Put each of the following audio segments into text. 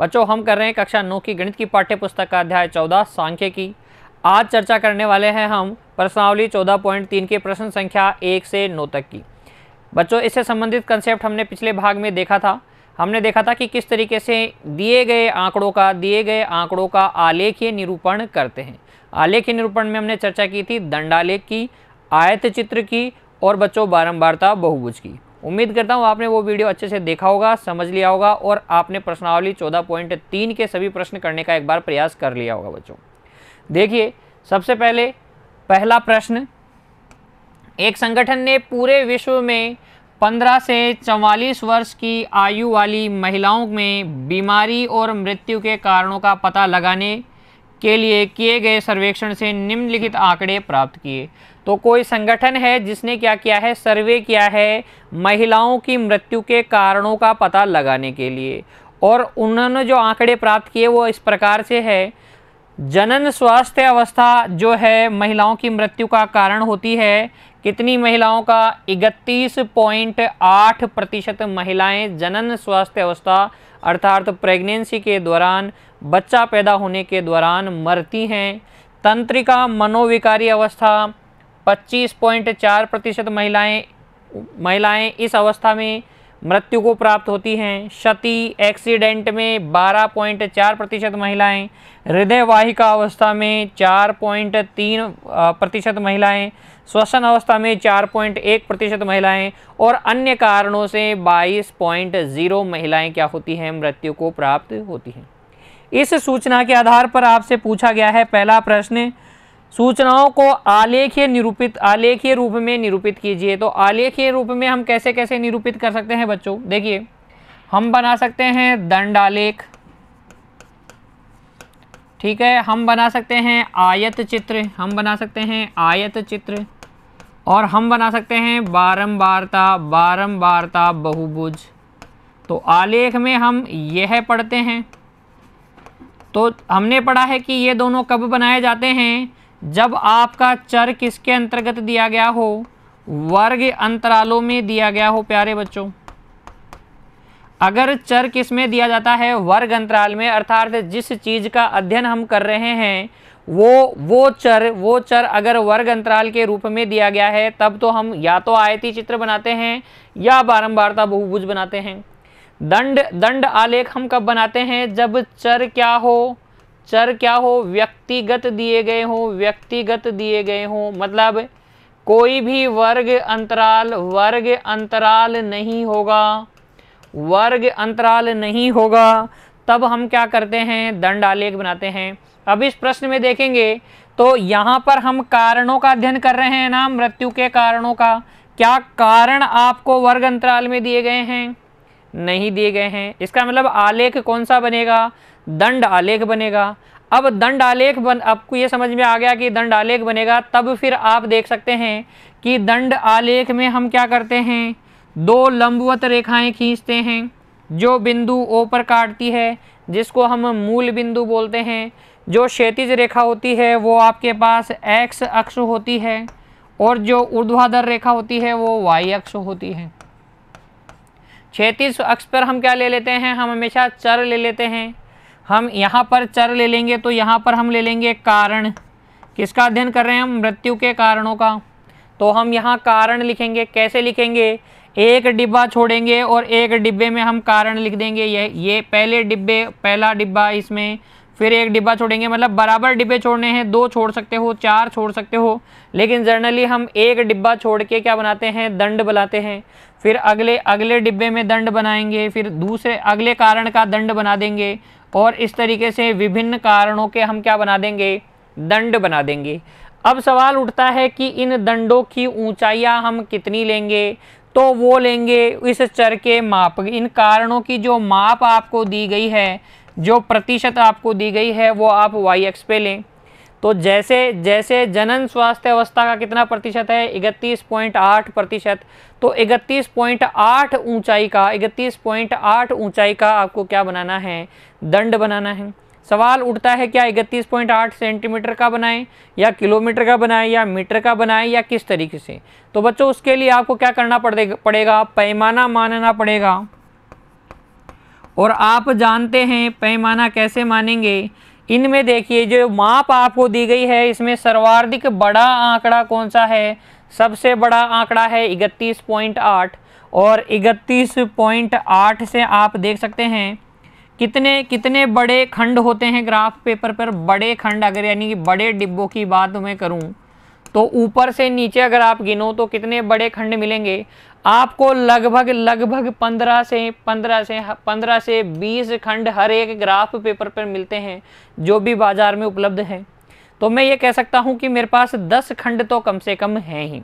बच्चों हम कर रहे हैं कक्षा नौ की गणित की पाठ्य पुस्तक का अध्याय चौदह सांख्य की आज चर्चा करने वाले हैं हम प्रश्नावली चौदह पॉइंट तीन के प्रश्न संख्या एक से नौ तक की बच्चों इससे संबंधित कंसेप्ट हमने पिछले भाग में देखा था हमने देखा था कि किस तरीके से दिए गए आंकड़ों का दिए गए आंकड़ों का आलेखीय निरूपण करते हैं आलेखीय निरूपण में हमने चर्चा की थी दंडालेख की आयत चित्र की और बच्चों बारंबारता बहुभुज की उम्मीद करता हूँ आपने वो वीडियो अच्छे से देखा होगा समझ लिया होगा और आपने प्रश्नावली चौदह पॉइंट तीन के सभी प्रश्न करने का एक बार प्रयास कर लिया होगा बच्चों देखिए सबसे पहले पहला प्रश्न एक संगठन ने पूरे विश्व में 15 से 44 वर्ष की आयु वाली महिलाओं में बीमारी और मृत्यु के कारणों का पता लगाने के लिए किए गए सर्वेक्षण से निम्नलिखित आंकड़े प्राप्त किए तो कोई संगठन है जिसने क्या किया है सर्वे किया है महिलाओं की मृत्यु के कारणों का पता लगाने के लिए और उन्होंने जो आंकड़े प्राप्त किए वो इस प्रकार से है जनन स्वास्थ्य अवस्था जो है महिलाओं की मृत्यु का कारण होती है कितनी महिलाओं का इकतीस पॉइंट आठ प्रतिशत महिलाएँ जनन स्वास्थ्य अवस्था अर्थात तो प्रेगनेंसी के दौरान बच्चा पैदा होने के दौरान मरती हैं तंत्रिका मनोविकारी अवस्था 25.4 प्रतिशत महिलाएं महिलाएं इस अवस्था में मृत्यु को प्राप्त होती हैं क्षति एक्सीडेंट में बारह पॉइंट चार प्रतिशत महिलाएँ हृदयवाहिका अवस्था में चार पॉइंट तीन प्रतिशत महिलाएँ श्वसन अवस्था में चार पॉइंट एक प्रतिशत महिलाएँ और अन्य कारणों से बाईस पॉइंट जीरो महिलाएँ क्या होती हैं मृत्यु को प्राप्त होती हैं इस सूचना के आधार पर आपसे पूछा गया है पहला प्रश्न सूचनाओं को आलेखीय निरूपित आलेखीय रूप में निरूपित कीजिए तो आलेखीय रूप में हम कैसे कैसे निरूपित कर सकते हैं बच्चों देखिए हम बना सकते हैं दंड आलेख ठीक है हम बना सकते हैं आयत चित्र हम बना सकते हैं आयत चित्र और हम बना सकते हैं बारंबारता बारंबारता बहुभुज तो आलेख में हम यह पढ़ते हैं तो हमने पढ़ा है कि ये दोनों कब बनाए जाते हैं जब आपका चर किसके अंतर्गत दिया गया हो वर्ग अंतरालों में दिया गया हो प्यारे बच्चों अगर चर किस में दिया जाता है वर्ग अंतराल में अर्थात जिस चीज़ का अध्ययन हम कर रहे हैं वो वो चर वो चर अगर वर्ग अंतराल के रूप में दिया गया है तब तो हम या तो आयती चित्र बनाते हैं या बारंबारता बहुभुज बनाते हैं दंड दंड आलेख हम कब बनाते हैं जब चर क्या हो चर क्या हो व्यक्तिगत दिए गए हों व्यक्तिगत दिए गए हों मतलब कोई भी वर्ग अंतराल वर्ग अंतराल नहीं होगा वर्ग अंतराल नहीं होगा तब हम क्या करते हैं दंड आलेख बनाते हैं अब इस प्रश्न में देखेंगे तो यहाँ पर हम कारणों का अध्ययन कर रहे हैं ना मृत्यु के कारणों का क्या कारण आपको वर्ग अंतराल में दिए गए हैं नहीं दिए गए हैं इसका मतलब आलेख कौन सा बनेगा दंड आलेख बनेगा अब दंड आलेख बन आपको ये समझ में आ गया कि दंड आलेख बनेगा तब फिर आप देख सकते हैं कि दंड आलेख में हम क्या करते हैं दो लंबवत रेखाएं खींचते हैं जो बिंदु ओ पर काटती है जिसको हम मूल बिंदु बोलते हैं जो क्षेत्रज रेखा होती है वो आपके पास एक्स अक्ष होती है और जो ऊर्ध्वाधर रेखा होती है वो वाई अक्ष होती है क्षेत्र अक्ष पर हम क्या ले लेते हैं हम हमेशा चर ले लेते हैं हम यहाँ पर चर ले लेंगे तो यहाँ पर हम ले लेंगे कारण किसका अध्ययन कर रहे हैं हम मृत्यु के कारणों का तो हम यहाँ कारण लिखेंगे कैसे लिखेंगे एक डिब्बा छोड़ेंगे और एक डिब्बे में हम कारण लिख देंगे ये ये पहले डिब्बे पहला डिब्बा इसमें फिर एक डिब्बा छोड़ेंगे मतलब बराबर डिब्बे छोड़ने हैं दो छोड़ सकते हो चार छोड़ सकते हो लेकिन जर्नली हम एक डिब्बा छोड़ के क्या बनाते हैं दंड बनाते हैं फिर अगले अगले डिब्बे में दंड बनाएंगे फिर दूसरे अगले कारण का दंड बना देंगे और इस तरीके से विभिन्न कारणों के हम क्या बना देंगे दंड बना देंगे अब सवाल उठता है कि इन दंडों की ऊंचाइयां हम कितनी लेंगे तो वो लेंगे इस चर के माप इन कारणों की जो माप आपको दी गई है जो प्रतिशत आपको दी गई है वो आप वाई एक्स पे लें तो जैसे जैसे जनन स्वास्थ्य अवस्था का कितना प्रतिशत है इकतीस पॉइंट आठ प्रतिशत तो इकतीस पॉइंट आठ ऊंचाई का इकतीस पॉइंट आठ ऊंचाई का आपको क्या बनाना है दंड बनाना है सवाल उठता है क्या इकतीस पॉइंट आठ सेंटीमीटर का बनाएं या किलोमीटर का बनाएं या मीटर का बनाएं या किस तरीके से तो बच्चों उसके लिए आपको क्या करना पड़ेगा पैमाना मानना पड़ेगा और आप जानते हैं पैमाना कैसे मानेंगे इनमें देखिए जो माप आपको दी गई है इसमें सर्वाधिक बड़ा आंकड़ा कौन सा है सबसे बड़ा आंकड़ा है इकतीस पॉइंट आठ और इकतीस पॉइंट आठ से आप देख सकते हैं कितने कितने बड़े खंड होते हैं ग्राफ पेपर पर बड़े खंड अगर यानी कि बड़े डिब्बों की बात मैं करूं तो ऊपर से नीचे अगर आप गिनो तो कितने बड़े खंड मिलेंगे आपको लगभग लगभग पंद्रह से पंद्रह से पंद्रह से बीस खंड हर एक ग्राफ पेपर पर मिलते हैं जो भी बाज़ार में उपलब्ध हैं तो मैं ये कह सकता हूँ कि मेरे पास दस खंड तो कम से कम हैं ही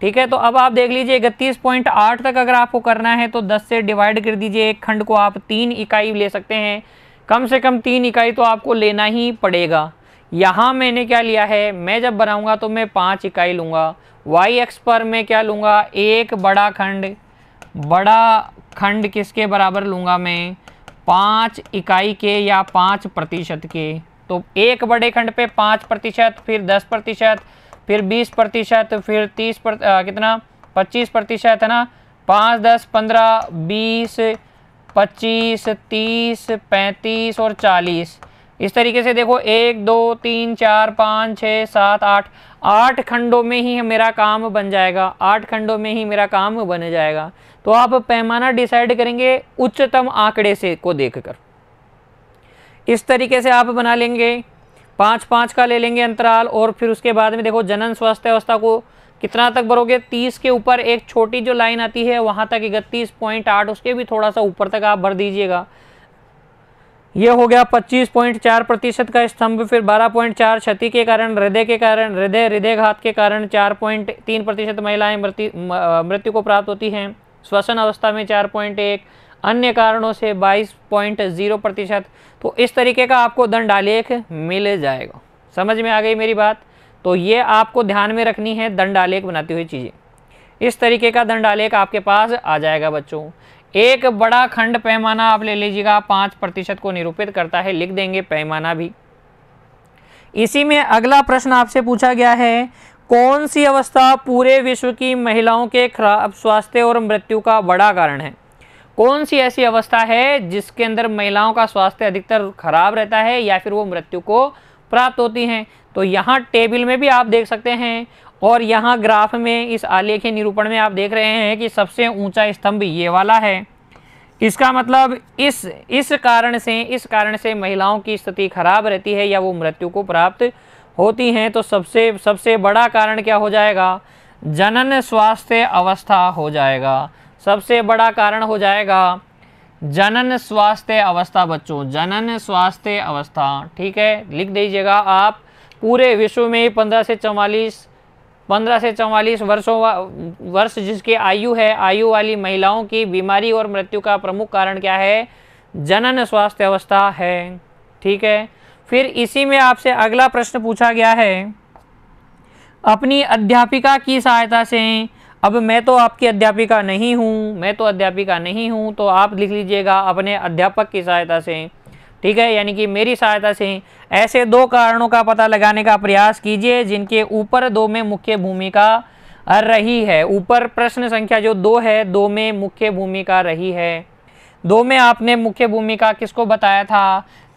ठीक है तो अब आप देख लीजिए इकतीस पॉइंट आठ तक अगर आपको करना है तो दस से डिवाइड कर दीजिए एक खंड को आप तीन इकाई ले सकते हैं कम से कम तीन इकाई तो आपको लेना ही पड़ेगा यहाँ मैंने क्या लिया है मैं जब बनाऊँगा तो मैं पाँच इकाई लूँगा वाई एक्स पर मैं क्या लूँगा एक बड़ा खंड बड़ा खंड किसके बराबर लूँगा मैं पाँच इकाई के या पाँच प्रतिशत के तो एक बड़े खंड पे पाँच प्रतिशत फिर दस प्रतिशत फिर बीस प्रतिशत फिर तीस प्र, आ, कितना पच्चीस प्रतिशत है ना पाँच दस पंद्रह बीस पच्चीस तीस पैंतीस और चालीस इस तरीके से देखो एक दो तीन चार पाँच छः सात आठ आठ खंडों में ही मेरा काम बन जाएगा आठ खंडों में ही मेरा काम बन जाएगा तो आप पैमाना डिसाइड करेंगे उच्चतम आंकड़े से को देखकर इस तरीके से आप बना लेंगे पाँच पाँच का ले लेंगे अंतराल और फिर उसके बाद में देखो जनन स्वास्थ्य अवस्था को कितना तक भरोगे तीस के ऊपर एक छोटी जो लाइन आती है वहाँ तक इकतीस पॉइंट आठ उसके भी थोड़ा सा ऊपर तक आप भर दीजिएगा ये हो गया 25.4 प्रतिशत का स्तंभ फिर 12.4 क्षति के कारण हृदय के कारण हृदय हृदयघात के कारण 4.3 प्रतिशत महिलाएं मृत्यु मृत्यु को प्राप्त होती हैं श्वसन अवस्था में 4.1 अन्य कारणों से 22.0 प्रतिशत तो इस तरीके का आपको दंड आलेख मिल जाएगा समझ में आ गई मेरी बात तो ये आपको ध्यान में रखनी है दंड आलेख बनाती हुई चीज़ें इस तरीके का दंड आलेख आपके पास आ जाएगा बच्चों एक बड़ा खंड पैमाना आप ले लीजिएगा पांच प्रतिशत को निरूपित करता है लिख देंगे पैमाना भी इसी में अगला प्रश्न आपसे पूछा गया है कौन सी अवस्था पूरे विश्व की महिलाओं के खराब स्वास्थ्य और मृत्यु का बड़ा कारण है कौन सी ऐसी अवस्था है जिसके अंदर महिलाओं का स्वास्थ्य अधिकतर खराब रहता है या फिर वो मृत्यु को प्राप्त होती हैं तो यहाँ टेबल में भी आप देख सकते हैं और यहाँ ग्राफ में इस आलेख्य निरूपण में आप देख रहे हैं कि सबसे ऊंचा स्तंभ ये वाला है इसका मतलब इस इस कारण से इस कारण से महिलाओं की स्थिति खराब रहती है या वो मृत्यु को प्राप्त होती हैं तो सबसे सबसे बड़ा कारण क्या हो जाएगा जनन स्वास्थ्य अवस्था हो जाएगा सबसे बड़ा कारण हो जाएगा जनन स्वास्थ्य अवस्था बच्चों जनन स्वास्थ्य अवस्था ठीक है लिख दीजिएगा आप पूरे विश्व में पंद्रह से चौवालीस 15 से 44 वर्षों वर्ष जिसकी आयु है आयु वाली महिलाओं की बीमारी और मृत्यु का प्रमुख कारण क्या है जनन स्वास्थ्य अवस्था है ठीक है फिर इसी में आपसे अगला प्रश्न पूछा गया है अपनी अध्यापिका की सहायता से अब मैं तो आपकी अध्यापिका नहीं हूँ मैं तो अध्यापिका नहीं हूँ तो आप लिख लीजिएगा अपने अध्यापक की सहायता से ठीक है यानी कि मेरी सहायता से ऐसे दो कारणों का पता लगाने का प्रयास कीजिए जिनके ऊपर दो में मुख्य भूमिका रही है ऊपर प्रश्न संख्या जो दो है दो में मुख्य भूमिका रही है दो में आपने मुख्य भूमिका किसको बताया था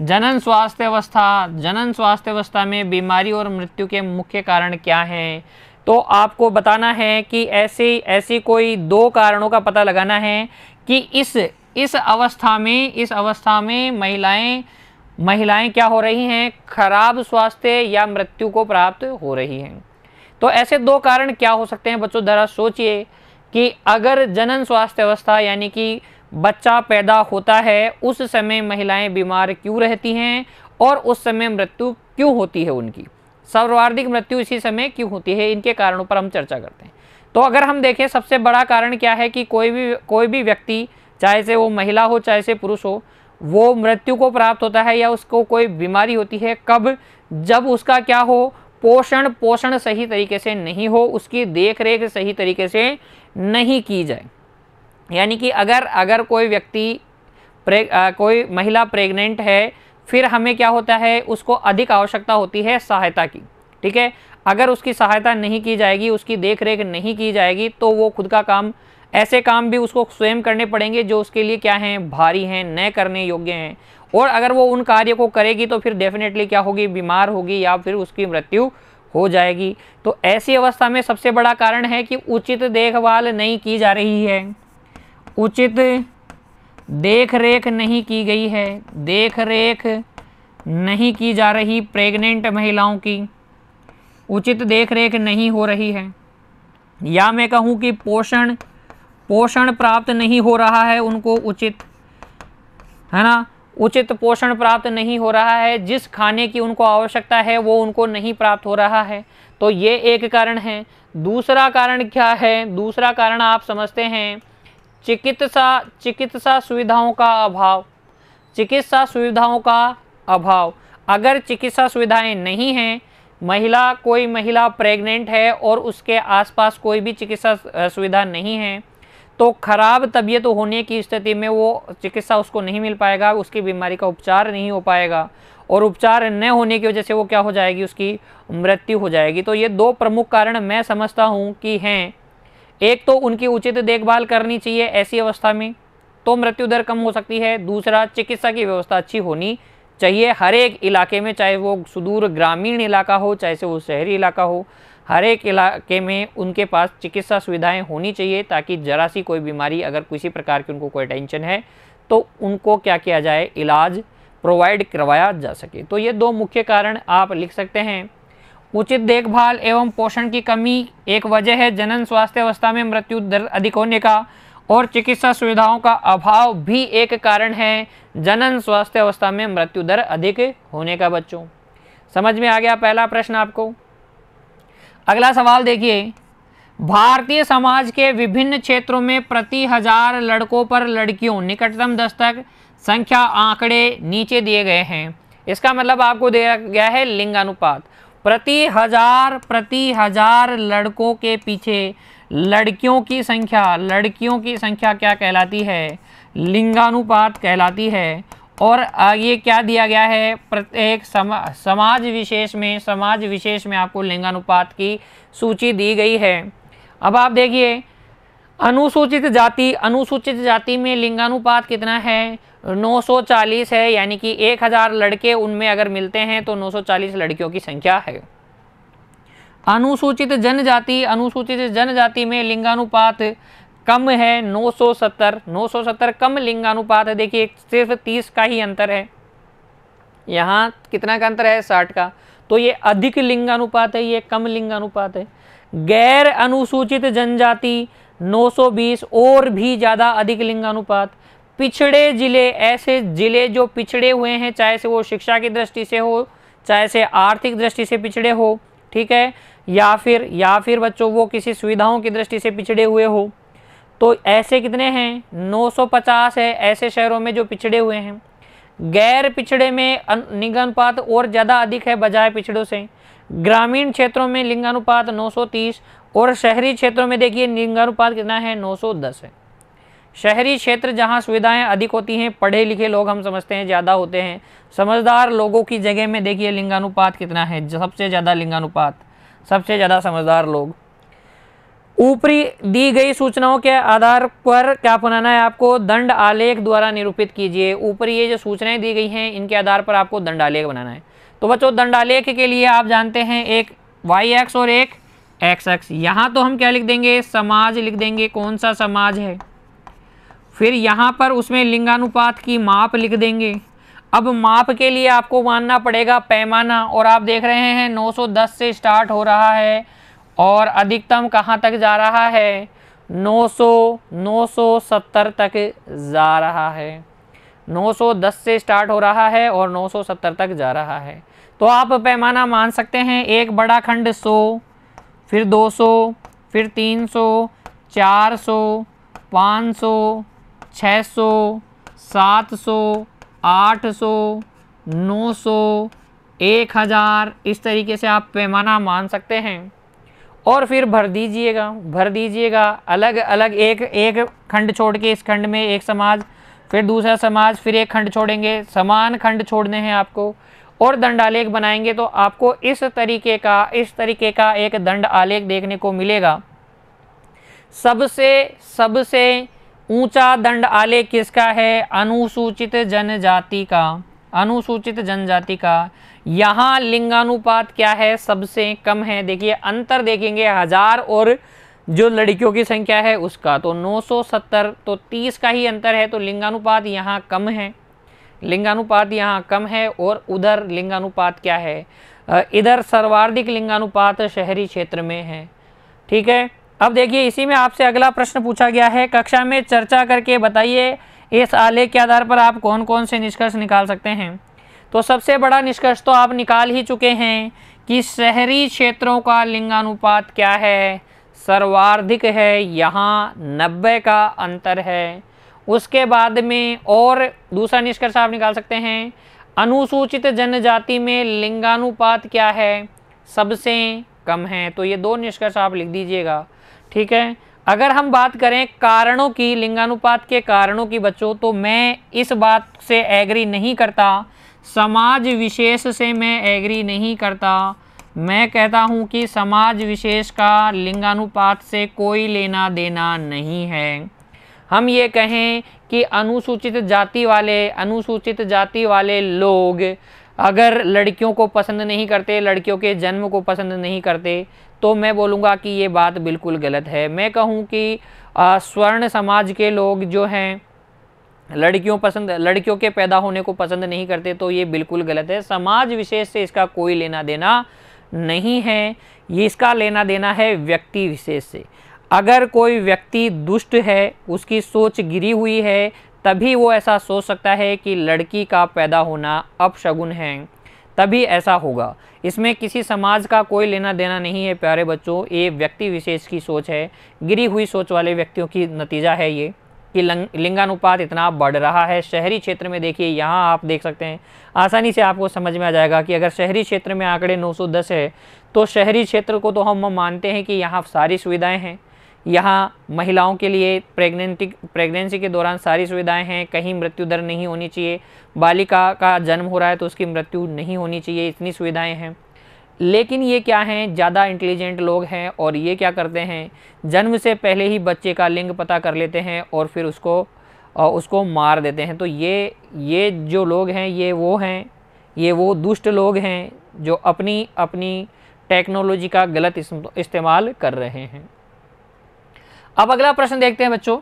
जनन स्वास्थ्य अवस्था जनन स्वास्थ्य अवस्था में बीमारी और मृत्यु के मुख्य कारण क्या हैं तो आपको बताना है कि ऐसे ऐसी कोई दो कारणों का पता लगाना है कि इस इस अवस्था में इस अवस्था में महिलाएं महिलाएं क्या हो रही हैं खराब स्वास्थ्य या मृत्यु को प्राप्त हो रही हैं तो ऐसे दो कारण क्या हो सकते हैं बच्चों ज़रा सोचिए कि अगर जनन स्वास्थ्य अवस्था यानी कि बच्चा पैदा होता है उस समय महिलाएं बीमार क्यों रहती हैं और उस समय मृत्यु क्यों होती है उनकी सर्वाधिक मृत्यु इसी समय क्यों होती है इनके कारणों पर हम चर्चा करते हैं तो अगर हम देखें सबसे बड़ा कारण क्या है कि कोई भी कोई भी व्यक्ति चाहे से वो महिला हो चाहे से पुरुष हो वो मृत्यु को प्राप्त होता है या उसको कोई बीमारी होती है कब जब उसका क्या हो पोषण पोषण सही तरीके से नहीं हो उसकी देख रेख सही तरीके से नहीं की जाए यानी कि अगर अगर कोई व्यक्ति प्रेग आ, कोई महिला प्रेग्नेंट है फिर हमें क्या होता है उसको अधिक आवश्यकता होती है सहायता की ठीक है अगर उसकी सहायता नहीं की जाएगी उसकी देख रेख नहीं की जाएगी तो वो खुद का काम ऐसे काम भी उसको स्वयं करने पड़ेंगे जो उसके लिए क्या हैं भारी हैं न करने योग्य हैं और अगर वो उन कार्य को करेगी तो फिर डेफिनेटली क्या होगी बीमार होगी या फिर उसकी मृत्यु हो जाएगी तो ऐसी अवस्था में सबसे बड़ा कारण है कि उचित देखभाल नहीं की जा रही है उचित देख रेख नहीं की गई है देख रेख नहीं की जा रही प्रेग्नेंट महिलाओं की उचित देख रेख नहीं हो रही है या मैं कहूँ कि पोषण पोषण प्राप्त नहीं हो रहा है उनको उचित है ना उचित पोषण प्राप्त नहीं हो रहा है जिस खाने की उनको आवश्यकता है वो उनको नहीं प्राप्त हो रहा है तो ये एक कारण है दूसरा कारण क्या है दूसरा कारण आप समझते हैं चिकित्सा चिकित्सा सुविधाओं का अभाव चिकित्सा सुविधाओं का अभाव अगर चिकित्सा सुविधाएं नहीं हैं महिला कोई महिला प्रेग्नेंट है और उसके आसपास कोई भी चिकित्सा सुविधा नहीं है तो ख़राब तबीयत होने की स्थिति में वो चिकित्सा उसको नहीं मिल पाएगा उसकी बीमारी का उपचार नहीं हो पाएगा और उपचार न होने की वजह से वो क्या हो जाएगी उसकी मृत्यु हो जाएगी तो ये दो प्रमुख कारण मैं समझता हूँ कि हैं एक तो उनकी उचित देखभाल करनी चाहिए ऐसी अवस्था में तो मृत्यु दर कम हो सकती है दूसरा चिकित्सा की व्यवस्था अच्छी होनी चाहिए हर एक इलाके में चाहे वो सुदूर ग्रामीण इलाका हो चाहे से वो शहरी इलाका हो हर एक इलाके में उनके पास चिकित्सा सुविधाएं होनी चाहिए ताकि जरा सी कोई बीमारी अगर किसी प्रकार की उनको कोई टेंशन है तो उनको क्या किया जाए इलाज प्रोवाइड करवाया जा सके तो ये दो मुख्य कारण आप लिख सकते हैं उचित देखभाल एवं पोषण की कमी एक वजह है जनन स्वास्थ्य अवस्था में मृत्यु दर अधिक होने का और चिकित्सा सुविधाओं का अभाव भी एक कारण है जनन स्वास्थ्य अवस्था में मृत्यु दर अधिक होने का बच्चों समझ में आ गया पहला प्रश्न आपको अगला सवाल देखिए भारतीय समाज के विभिन्न क्षेत्रों में प्रति हजार लड़कों पर लड़कियों निकटतम दस्तक संख्या आंकड़े नीचे दिए गए हैं इसका मतलब आपको दिया गया है लिंगानुपात प्रति हजार प्रति हजार लड़कों के पीछे लड़कियों की संख्या लड़कियों की संख्या क्या कहलाती है लिंगानुपात कहलाती है और ये क्या दिया गया है प्रत्येक समा, समाज विशेष में समाज विशेष में आपको लिंगानुपात की सूची दी गई है अब आप देखिए अनुसूचित जाति अनुसूचित जाति में लिंगानुपात कितना है 940 है यानी कि 1000 लड़के उनमें अगर मिलते हैं तो 940 लड़कियों की संख्या है अनुसूचित जनजाति अनुसूचित जनजाति में लिंगानुपात कम है 970 970 कम लिंगानुपात है देखिए सिर्फ 30 का ही अंतर है यहाँ कितना का अंतर है 60 का तो ये अधिक लिंगानुपात है ये कम लिंगानुपात है गैर अनुसूचित जनजाति 920 और भी ज़्यादा अधिक लिंगानुपात पिछड़े जिले ऐसे जिले जो पिछड़े हुए हैं चाहे से वो शिक्षा की दृष्टि से हो चाहे से आर्थिक दृष्टि से पिछड़े हो ठीक है या फिर या फिर बच्चों वो किसी सुविधाओं की दृष्टि से पिछड़े हुए हो तो ऐसे कितने हैं 950 है ऐसे शहरों में जो पिछड़े हुए हैं गैर पिछड़े में लिंगानुपात और ज़्यादा अधिक है बजाय पिछड़ों से ग्रामीण क्षेत्रों में लिंगानुपात 930 और शहरी क्षेत्रों में देखिए लिंगानुपात कितना है 910 है शहरी क्षेत्र जहाँ सुविधाएँ अधिक होती हैं पढ़े लिखे लोग हम समझते हैं ज़्यादा होते हैं समझदार लोगों की जगह में देखिए लिंगानुपात कितना है सबसे ज़्यादा लिंगानुपात सबसे ज़्यादा समझदार लोग ऊपरी दी गई सूचनाओं के आधार पर क्या बनाना है आपको दंड आलेख द्वारा निरूपित कीजिए ऊपरी ये जो सूचनाएं दी गई हैं इनके आधार पर आपको दंड आलेख बनाना है तो बच्चों दंड आलेख के लिए आप जानते हैं एक वाई एक्स और एक एक्स एक्स यहाँ तो हम क्या लिख देंगे समाज लिख देंगे कौन सा समाज है फिर यहाँ पर उसमें लिंगानुपात की माप लिख देंगे अब माप के लिए आपको मानना पड़ेगा पैमाना और आप देख रहे हैं 910 से स्टार्ट हो रहा है और अधिकतम कहाँ तक जा रहा है 900 970 तक जा रहा है 910 से स्टार्ट हो रहा है और 970 तक जा रहा है तो आप पैमाना मान सकते हैं एक बड़ा खंड 100 फिर 200 फिर 300 400 500 600 700 800 900 1000 इस तरीके से आप पैमाना मान सकते हैं और फिर भर दीजिएगा भर दीजिएगा अलग अलग एक एक खंड छोड़ के इस खंड में एक समाज फिर दूसरा समाज फिर एक खंड छोड़ेंगे समान खंड छोड़ने हैं आपको और दंड आलेख बनाएंगे तो आपको इस तरीके का इस तरीके का एक दंड आलेख देखने को मिलेगा सबसे सबसे ऊंचा दंड आलेख किसका है अनुसूचित जनजाति का अनुसूचित जनजाति का यहाँ लिंगानुपात क्या है सबसे कम है देखिए अंतर देखेंगे हजार और जो लड़कियों की संख्या है उसका तो 970 तो 30 का ही अंतर है तो लिंगानुपात यहाँ कम है लिंगानुपात यहाँ कम है और उधर लिंगानुपात क्या है इधर सर्वाधिक लिंगानुपात शहरी क्षेत्र में है ठीक है अब देखिए इसी में आपसे अगला प्रश्न पूछा गया है कक्षा में चर्चा करके बताइए इस आलेख के आधार पर आप कौन कौन से निष्कर्ष निकाल सकते हैं तो सबसे बड़ा निष्कर्ष तो आप निकाल ही चुके हैं कि शहरी क्षेत्रों का लिंगानुपात क्या है सर्वाधिक है यहाँ नब्बे का अंतर है उसके बाद में और दूसरा निष्कर्ष आप निकाल सकते हैं अनुसूचित जनजाति में लिंगानुपात क्या है सबसे कम है तो ये दो निष्कर्ष आप लिख दीजिएगा ठीक है अगर हम बात करें कारणों की लिंगानुपात के कारणों की बच्चों तो मैं इस बात से एग्री नहीं करता समाज विशेष से मैं एग्री नहीं करता मैं कहता हूँ कि समाज विशेष का लिंगानुपात से कोई लेना देना नहीं है हम ये कहें कि अनुसूचित जाति वाले अनुसूचित जाति वाले लोग अगर लड़कियों को पसंद नहीं करते लड़कियों के जन्म को पसंद नहीं करते तो मैं बोलूँगा कि ये बात बिल्कुल गलत है मैं कहूँ कि स्वर्ण समाज के लोग जो हैं लड़कियों पसंद लड़कियों के पैदा होने को पसंद नहीं करते तो ये बिल्कुल गलत है समाज विशेष से इसका कोई लेना देना नहीं है ये इसका लेना देना है व्यक्ति विशेष से अगर कोई व्यक्ति दुष्ट है उसकी सोच गिरी हुई है तभी वो ऐसा सोच सकता है कि लड़की का पैदा होना अपशगुन है तभी ऐसा होगा इसमें किसी समाज का कोई लेना देना नहीं है प्यारे बच्चों ये व्यक्ति विशेष की सोच है गिरी हुई सोच वाले व्यक्तियों की नतीजा है ये कि लिंगानुपात इतना बढ़ रहा है शहरी क्षेत्र में देखिए यहाँ आप देख सकते हैं आसानी से आपको समझ में आ जाएगा कि अगर शहरी क्षेत्र में आंकड़े 910 है तो शहरी क्षेत्र को तो हम मानते हैं कि यहाँ सारी सुविधाएं हैं यहाँ महिलाओं के लिए प्रेगनेंटी प्रेगनेंसी के दौरान सारी सुविधाएं हैं कहीं मृत्यु दर नहीं होनी चाहिए बालिका का जन्म हो रहा है तो उसकी मृत्यु नहीं होनी चाहिए इतनी सुविधाएं हैं लेकिन ये क्या हैं ज़्यादा इंटेलिजेंट लोग हैं और ये क्या करते हैं जन्म से पहले ही बच्चे का लिंग पता कर लेते हैं और फिर उसको उसको मार देते हैं तो ये ये जो लोग हैं ये वो हैं ये वो दुष्ट लोग हैं जो अपनी अपनी टेक्नोलॉजी का गलत इस्तेमाल कर रहे हैं अब अगला प्रश्न देखते हैं बच्चों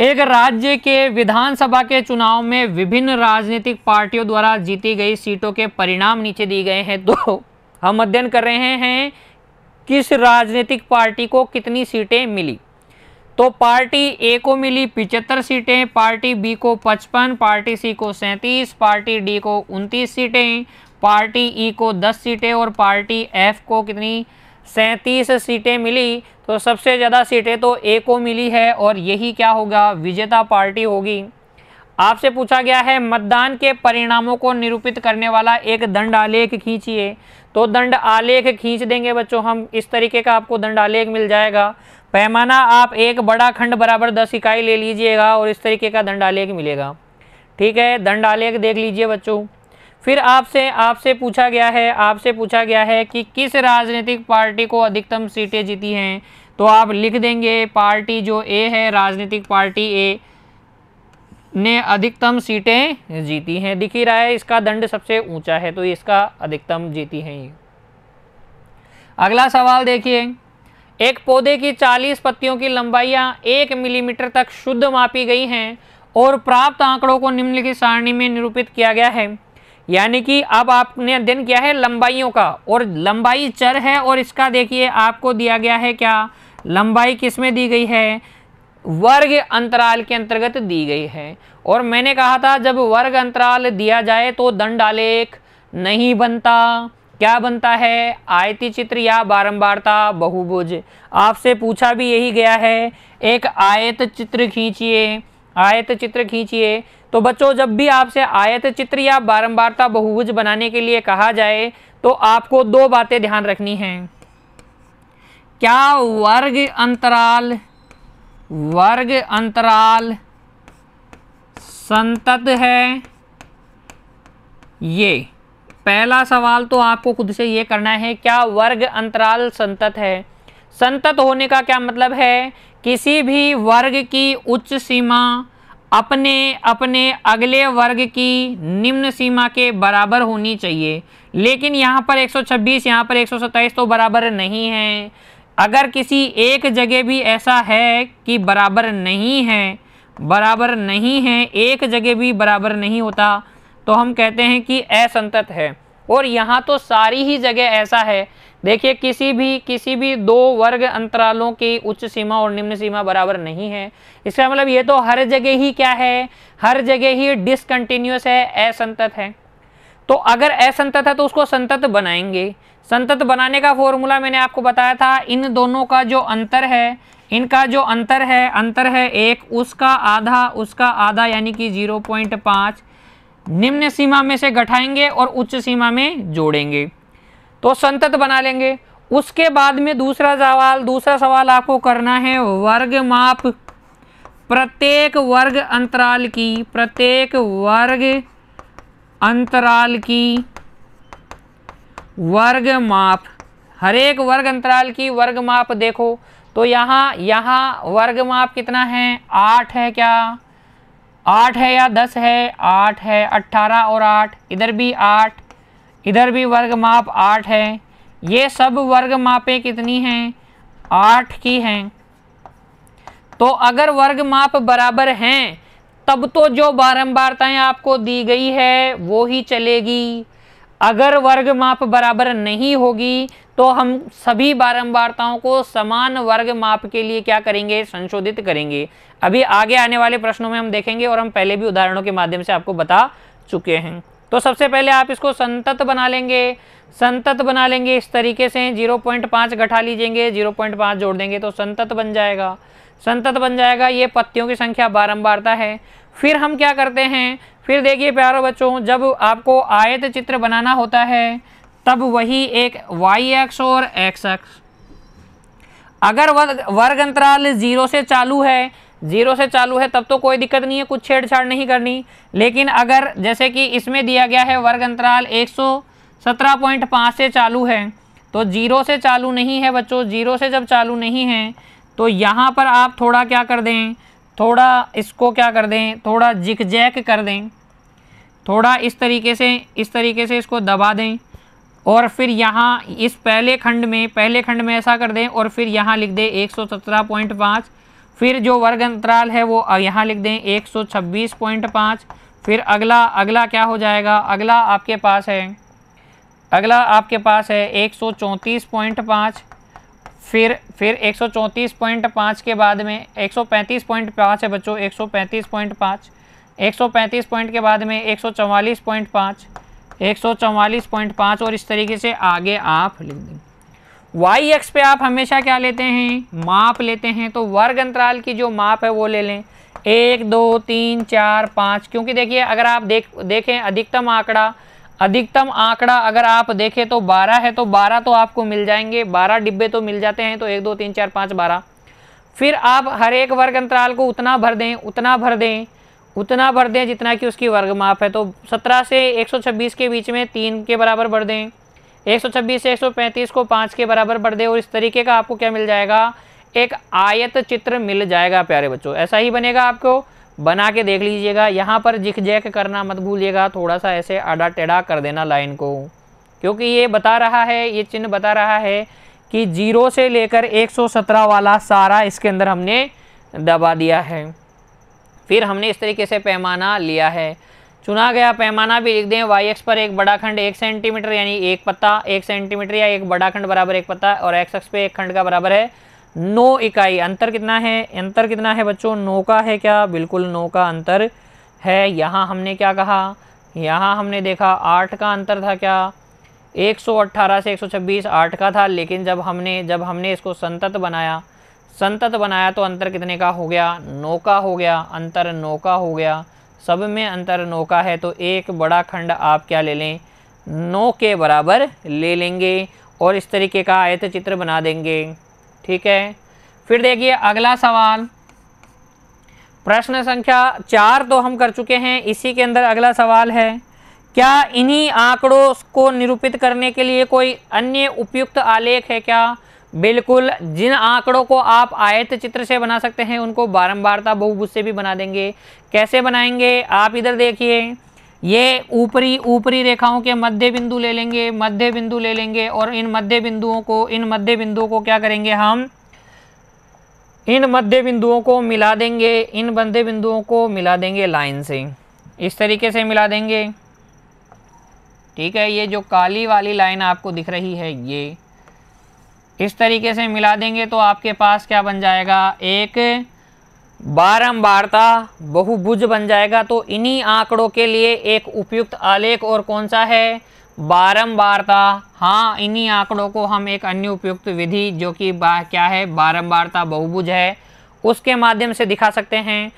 एक राज्य के विधानसभा के चुनाव में विभिन्न राजनीतिक पार्टियों द्वारा जीती गई सीटों के परिणाम नीचे दिए गए हैं तो हम अध्ययन कर रहे हैं किस राजनीतिक पार्टी को कितनी सीटें मिली तो पार्टी ए को मिली पिचहत्तर सीटें पार्टी बी को पचपन पार्टी सी को सैंतीस पार्टी डी को उनतीस सीटें पार्टी ई e को दस सीटें और पार्टी एफ को कितनी सैंतीस सीटें मिली तो सबसे ज़्यादा सीटें तो ए को मिली है और यही क्या होगा विजेता पार्टी होगी आपसे पूछा गया है मतदान के परिणामों को निरूपित करने वाला एक दंड आलेख खींचिए तो दंड आलेख खींच देंगे बच्चों हम इस तरीके का आपको दंड आलेख मिल जाएगा पैमाना आप एक बड़ा खंड बराबर दस इकाई ले लीजिएगा और इस तरीके का दंड आलेख मिलेगा ठीक है दंड आलेख देख लीजिए बच्चों फिर आपसे आपसे पूछा गया है आपसे पूछा गया है कि किस राजनीतिक पार्टी को अधिकतम सीटें जीती हैं तो आप लिख देंगे पार्टी जो ए है राजनीतिक पार्टी ए ने अधिकतम सीटें जीती हैं दिख ही रहा है इसका दंड सबसे ऊंचा है तो इसका अधिकतम जीती है ये अगला सवाल देखिए एक पौधे की 40 पत्तियों की लंबाइयां एक मिलीमीटर तक शुद्ध मापी गई हैं और प्राप्त आंकड़ों को निम्नलिखित सारणी में निरूपित किया गया है यानी कि अब आपने अध्ययन किया है लंबाइयों का और लंबाई चर है और इसका देखिए आपको दिया गया है क्या लंबाई किस में दी गई है वर्ग अंतराल के अंतर्गत दी गई है और मैंने कहा था जब वर्ग अंतराल दिया जाए तो दंड आलेख नहीं बनता क्या बनता है आयती चित्र या बारंबारता बहुभुज आपसे पूछा भी यही गया है एक आयत चित्र खींचिए आयत चित्र खींचिए तो बच्चों जब भी आपसे आयत चित्र या बारंबारता बहुभुज बनाने के लिए कहा जाए तो आपको दो बातें ध्यान रखनी हैं क्या वर्ग अंतराल वर्ग अंतराल संतत है ये पहला सवाल तो आपको खुद से ये करना है क्या वर्ग अंतराल संतत है संतत होने का क्या मतलब है किसी भी वर्ग की उच्च सीमा अपने अपने अगले वर्ग की निम्न सीमा के बराबर होनी चाहिए लेकिन यहाँ पर 126 यहाँ पर 127 तो बराबर नहीं है अगर किसी एक जगह भी ऐसा है कि बराबर नहीं है बराबर नहीं है एक जगह भी बराबर नहीं होता तो हम कहते हैं कि असंतत है और यहाँ तो सारी ही जगह ऐसा है देखिए किसी भी किसी भी दो वर्ग अंतरालों की उच्च सीमा और निम्न सीमा बराबर नहीं है इसका मतलब ये तो हर जगह ही क्या है हर जगह ही डिसकंटिन्यूस है असंतत है तो अगर असंतत है तो उसको संतत बनाएंगे संतत बनाने का फॉर्मूला मैंने आपको बताया था इन दोनों का जो अंतर है इनका जो अंतर है अंतर है एक उसका आधा उसका आधा यानी कि जीरो पॉइंट पाँच निम्न सीमा में से घटाएंगे और उच्च सीमा में जोड़ेंगे तो संतत बना लेंगे उसके बाद में दूसरा सवाल दूसरा सवाल आपको करना है वर्ग माप प्रत्येक वर्ग अंतराल की प्रत्येक वर्ग अंतराल की वर्ग माप हर एक वर्ग अंतराल की वर्ग माप देखो तो यहाँ यहाँ वर्ग माप कितना है आठ है क्या आठ है या दस है आठ है अट्ठारह और आठ इधर भी आठ इधर भी वर्ग माप आठ है ये सब वर्ग मापें कितनी हैं आठ की हैं तो अगर वर्ग माप बराबर हैं तब तो जो बारंबारताएं आपको दी गई है वो ही चलेगी अगर वर्ग माप बराबर नहीं होगी तो हम सभी बारंबारताओं को समान वर्ग माप के लिए क्या करेंगे संशोधित करेंगे अभी आगे आने वाले प्रश्नों में हम देखेंगे और हम पहले भी उदाहरणों के माध्यम से आपको बता चुके हैं तो सबसे पहले आप इसको संतत बना लेंगे संतत बना लेंगे इस तरीके से 0.5 घटा लीजिएंगे 0.5 जोड़ देंगे तो संतत बन जाएगा संतत बन जाएगा ये पत्तियों की संख्या बारंबारता है फिर हम क्या करते हैं फिर देखिए प्यारों बच्चों जब आपको आयत चित्र बनाना होता है तब वही एक वाई एक्स और एक्स एक्स अगर वर्ग वर्ग अंतराल जीरो से चालू है जीरो से चालू है तब तो कोई दिक्कत नहीं है कुछ छेड़छाड़ नहीं करनी लेकिन अगर जैसे कि इसमें दिया गया है वर्ग अंतराल एक से चालू है तो जीरो से चालू नहीं है बच्चों जीरो से जब चालू नहीं है तो यहाँ पर आप थोड़ा क्या कर दें थोड़ा इसको क्या कर दें थोड़ा जिक जैक कर दें थोड़ा इस तरीके से इस तरीके से इसको दबा दें और फिर यहाँ इस पहले खंड में पहले खंड में ऐसा कर दें और फिर यहाँ लिख दें एक सौ सत्रह पॉइंट पाँच फिर जो वर्ग अंतराल है वो यहाँ लिख दें एक सौ छब्बीस पॉइंट पाँच फिर अगला अगला क्या हो जाएगा अगला आपके पास है अगला आपके पास है एक सौ चौंतीस पॉइंट पाँच फिर फिर 134.5 के बाद में 135.5 है बच्चों 135.5 135 पॉइंट के बाद में 144.5 144.5 और इस तरीके से आगे आप लिख दें वाई एक्स पे आप हमेशा क्या लेते हैं माप लेते हैं तो वर्ग अंतराल की जो माप है वो ले लें एक दो तीन चार पाँच क्योंकि देखिए अगर आप देख देखें अधिकतम आंकड़ा अधिकतम आंकड़ा अगर आप देखें तो 12 है तो 12 तो आपको मिल जाएंगे 12 डिब्बे तो मिल जाते हैं तो एक दो तीन चार पाँच बारह फिर आप हर एक वर्ग अंतराल को उतना भर दें उतना भर दें उतना भर दें जितना कि उसकी वर्ग माप है तो 17 से 126 के बीच में तीन के बराबर भर दें 126 से 135 को पाँच के बराबर भर दें और इस तरीके का आपको क्या मिल जाएगा एक आयत चित्र मिल जाएगा प्यारे बच्चों ऐसा ही बनेगा आपको बना के देख लीजिएगा यहाँ पर जिक जैक करना मत भूलिएगा थोड़ा सा ऐसे आडा टेढ़ा कर देना लाइन को क्योंकि ये बता रहा है ये चिन्ह बता रहा है कि जीरो से लेकर 117 वाला सारा इसके अंदर हमने दबा दिया है फिर हमने इस तरीके से पैमाना लिया है चुना गया पैमाना भी लिख दें वाई एक्स पर एक बड़ा खंड एक सेंटीमीटर यानी एक पत्ता एक सेंटीमीटर या एक बड़ा खंड बराबर एक पत्ता और एक्स एक्स पे एक खंड का बराबर है नौ इकाई अंतर कितना है अंतर कितना है बच्चों नौ का है क्या बिल्कुल नौ का अंतर है यहाँ हमने क्या कहा यहाँ हमने देखा आठ का अंतर था क्या 118 से 126 आठ का था लेकिन जब हमने जब हमने इसको संतत बनाया संतत बनाया तो अंतर कितने का हो गया नौ का हो गया अंतर नौ का हो गया सब में अंतर नौ का है तो एक बड़ा खंड आप क्या ले लें नौ के बराबर ले लेंगे और इस तरीके का आयत चित्र बना देंगे ठीक है फिर देखिए अगला सवाल प्रश्न संख्या चार तो हम कर चुके हैं इसी के अंदर अगला सवाल है क्या इन्हीं आंकड़ों को निरूपित करने के लिए कोई अन्य उपयुक्त आलेख है क्या बिल्कुल जिन आंकड़ों को आप आयत चित्र से बना सकते हैं उनको बारंबारता बहुभुज से भी बना देंगे कैसे बनाएंगे आप इधर देखिए ये ऊपरी ऊपरी रेखाओं के मध्य बिंदु ले लेंगे मध्य बिंदु ले लेंगे और इन मध्य बिंदुओं को इन मध्य बिंदुओं को क्या करेंगे हम इन मध्य बिंदुओं को मिला देंगे इन मध्य बिंदुओं को मिला देंगे लाइन से इस तरीके से मिला देंगे ठीक है ये जो काली वाली लाइन आपको दिख रही है ये इस तरीके से मिला देंगे तो आपके पास क्या बन जाएगा एक बारंबारता बहुभुज बन जाएगा तो इन्हीं आंकड़ों के लिए एक उपयुक्त आलेख और कौन सा है बारंबारता हाँ इन्हीं आंकड़ों को हम एक अन्य उपयुक्त विधि जो कि क्या है बारंबारता बहुभुज है उसके माध्यम से दिखा सकते हैं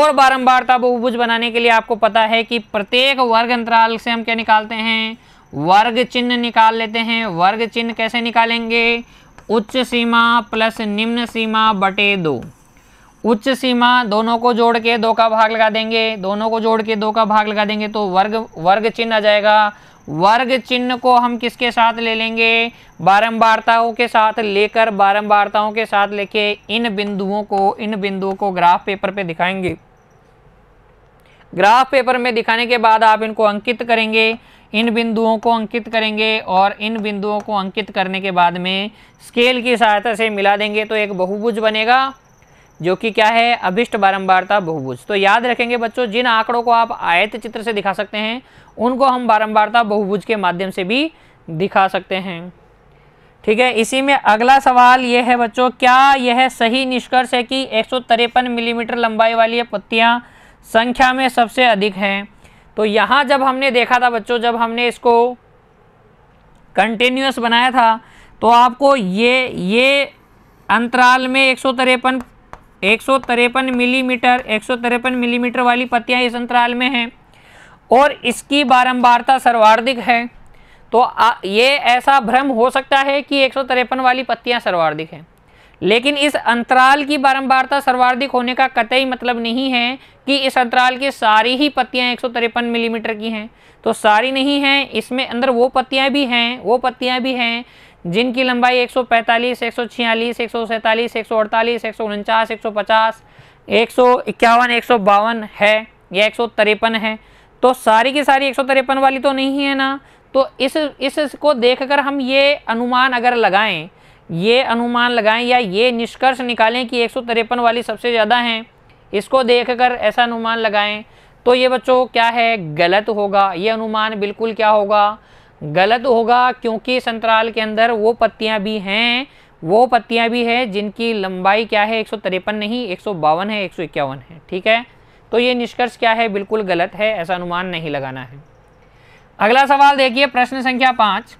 और बारंबारता बहुभुज बनाने के लिए आपको पता है कि प्रत्येक वर्ग अंतराल से हम क्या निकालते हैं वर्ग चिन्ह निकाल लेते हैं वर्ग चिन्ह कैसे निकालेंगे उच्च सीमा प्लस निम्न सीमा बटे दो उच्च सीमा दोनों को जोड़ के दो का भाग लगा देंगे दोनों को जोड़ के दो का भाग लगा देंगे तो वर्ग वर्ग चिन्ह आ जाएगा वर्ग चिन्ह को हम किसके साथ ले लेंगे बारंबारताओं के साथ लेकर बारंबारताओं के साथ लेके इन बिंदुओं को इन बिंदुओं को ग्राफ पेपर पे दिखाएंगे ग्राफ पेपर में दिखाने के बाद आप इनको अंकित करेंगे इन बिंदुओं को अंकित करेंगे और इन बिंदुओं को अंकित करने के बाद में स्केल की सहायता से मिला देंगे तो एक बहुभुज बनेगा जो कि क्या है अभिष्ट बारंबारता बहुभुज तो याद रखेंगे बच्चों जिन आंकड़ों को आप आयत चित्र से दिखा सकते हैं उनको हम बारंबारता बहुभुज के माध्यम से भी दिखा सकते हैं ठीक है इसी में अगला सवाल ये है बच्चों क्या यह सही निष्कर्ष है कि एक मिलीमीटर लंबाई वाली पत्तियाँ संख्या में सबसे अधिक हैं तो यहाँ जब हमने देखा था बच्चों जब हमने इसको कंटिन्यूस बनाया था तो आपको ये ये अंतराल में एक एक सौ तिरपन मिलीमीटर एक सौ तिरपन मिलीमीटर वाली पत्तियां इस अंतराल में हैं और इसकी बारंबारता सर्वाधिक है तो आ, ये ऐसा भ्रम हो सकता है कि एक सौ तिरपन वाली पत्तियां सर्वाधिक हैं लेकिन इस अंतराल की बारंबारता सर्वाधिक होने का कतई मतलब नहीं है कि इस अंतराल की सारी ही पत्तियां एक मिलीमीटर की हैं तो सारी नहीं हैं इसमें अंदर वो पत्तियां भी हैं वो पत्तियां भी हैं जिनकी लंबाई 145, 146, 147, 149, 150, 151, 152 है या एक है तो सारी की सारी एक वाली तो नहीं है ना तो इस इसको देखकर हम ये अनुमान अगर लगाएं ये अनुमान लगाएं या ये निष्कर्ष निकालें कि एक वाली सबसे ज़्यादा हैं इसको देखकर ऐसा अनुमान लगाएं तो ये बच्चों क्या है गलत होगा ये अनुमान बिल्कुल क्या होगा गलत होगा क्योंकि संतराल के अंदर वो पत्तियां भी हैं वो पत्तियां भी हैं जिनकी लंबाई क्या है एक नहीं एक है एक है ठीक है तो ये निष्कर्ष क्या है बिल्कुल गलत है ऐसा अनुमान नहीं लगाना है अगला सवाल देखिए प्रश्न संख्या पाँच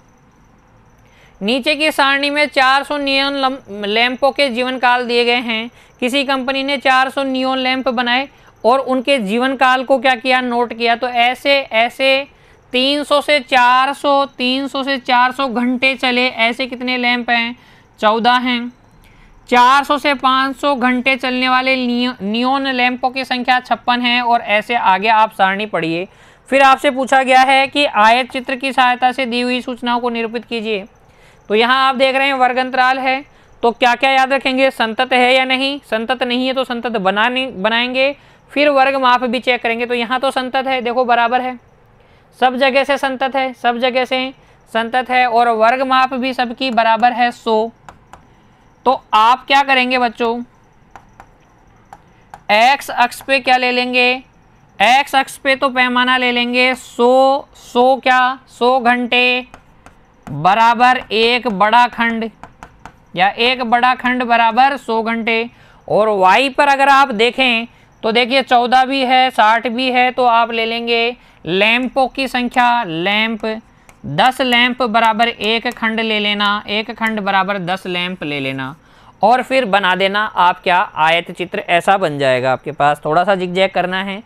नीचे की सारणी में 400 नियोन लैंपों के जीवन काल दिए गए हैं किसी कंपनी ने 400 नियोन लैंप बनाए और उनके जीवन काल को क्या किया नोट किया तो ऐसे ऐसे 300 से 400 300 से 400 घंटे चले ऐसे कितने लैंप हैं चौदह हैं 400 से 500 घंटे चलने वाले नियो, नियोन लैंपों की संख्या छप्पन है और ऐसे आगे आप सारणी पढ़िए फिर आपसे पूछा गया है कि आयत चित्र की सहायता से दी हुई सूचनाओं को निरूपित कीजिए तो यहाँ आप देख रहे हैं वर्ग अंतराल है तो क्या क्या याद रखेंगे संतत है या नहीं संतत नहीं है तो संतत बनाने बनाएंगे फिर वर्ग माप भी चेक करेंगे तो यहाँ तो संतत है देखो बराबर है सब जगह से संतत है सब जगह से संतत है और वर्ग माप भी सबकी बराबर है सो तो आप क्या करेंगे बच्चों एक्स अक्ष पे क्या ले लेंगे एक्स अक्ष पे तो पैमाना ले लेंगे सो सो क्या सो घंटे बराबर एक बड़ा खंड या एक बड़ा खंड बराबर सो घंटे और वाई पर अगर आप देखें तो देखिए चौदह भी है साठ भी है तो आप ले लेंगे लैंपों की संख्या लैंप दस लैंप बराबर एक खंड ले लेना एक खंड बराबर दस लैंप ले लेना और फिर बना देना आप क्या आयत चित्र ऐसा बन जाएगा आपके पास थोड़ा सा जिग करना है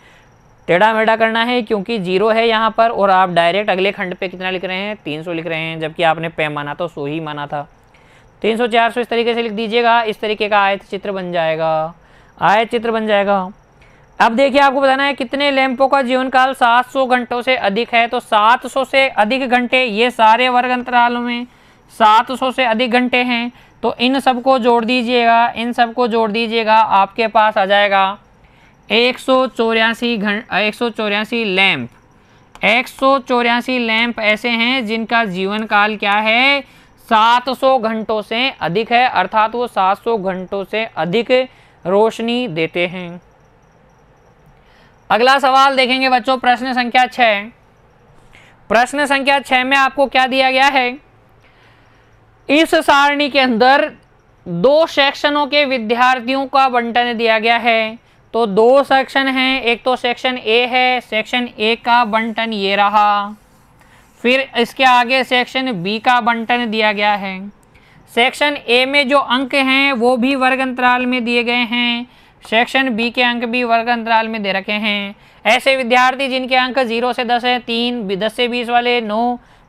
टेढ़ा मेढ़ा करना है क्योंकि जीरो है यहाँ पर और आप डायरेक्ट अगले खंड पे कितना लिख रहे हैं तीन सौ लिख रहे हैं जबकि आपने पे माना तो सो ही माना था तीन सौ चार सौ इस तरीके से लिख दीजिएगा इस तरीके का आयत चित्र बन जाएगा आयत चित्र बन जाएगा अब देखिए आपको बताना है कितने लैंपों का जीवन काल 700 घंटों से अधिक है तो 700 से अधिक घंटे ये सारे वर्ग अंतरालों में 700 से अधिक घंटे हैं तो इन सबको जोड़ दीजिएगा इन सबको जोड़ दीजिएगा आपके पास आ जाएगा एक सौ चौरासी घंट एक सौ चौरासी लैम्प एक सौ चौरासी ऐसे हैं जिनका जीवन काल क्या है 700 घंटों से अधिक है अर्थात वो 700 घंटों से अधिक रोशनी देते हैं अगला सवाल देखेंगे बच्चों प्रश्न संख्या छः प्रश्न संख्या छः में आपको क्या दिया गया है इस सारणी के अंदर दो सेक्शनों के विद्यार्थियों का बंटन दिया गया है तो दो सेक्शन हैं एक तो सेक्शन ए है सेक्शन ए का बंटन ये रहा फिर इसके आगे सेक्शन बी का बंटन दिया गया है सेक्शन ए में जो अंक हैं वो भी वर्ग अंतराल में दिए गए हैं सेक्शन बी के अंक भी वर्ग अंतराल में दे रखे हैं ऐसे विद्यार्थी जिनके अंक जीरो से दस है तीन दस से बीस वाले नौ